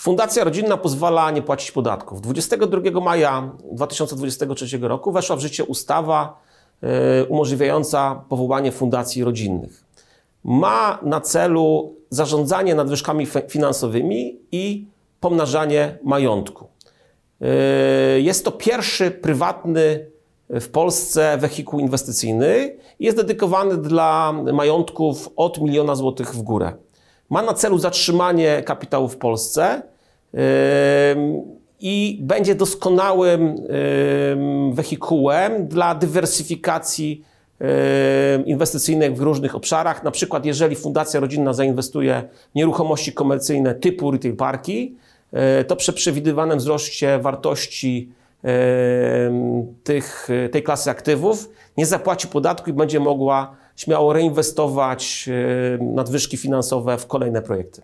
Fundacja rodzinna pozwala nie płacić podatków. 22 maja 2023 roku weszła w życie ustawa e, umożliwiająca powołanie fundacji rodzinnych. Ma na celu zarządzanie nadwyżkami finansowymi i pomnażanie majątku. E, jest to pierwszy prywatny w Polsce wehikuł inwestycyjny i jest dedykowany dla majątków od miliona złotych w górę. Ma na celu zatrzymanie kapitału w Polsce i będzie doskonałym wehikułem dla dywersyfikacji inwestycyjnych w różnych obszarach. Na przykład, jeżeli fundacja rodzinna zainwestuje w nieruchomości komercyjne typu retail parki, e, to przy przewidywanym wzroście wartości tych, tej klasy aktywów nie zapłaci podatku i będzie mogła śmiało reinwestować nadwyżki finansowe w kolejne projekty.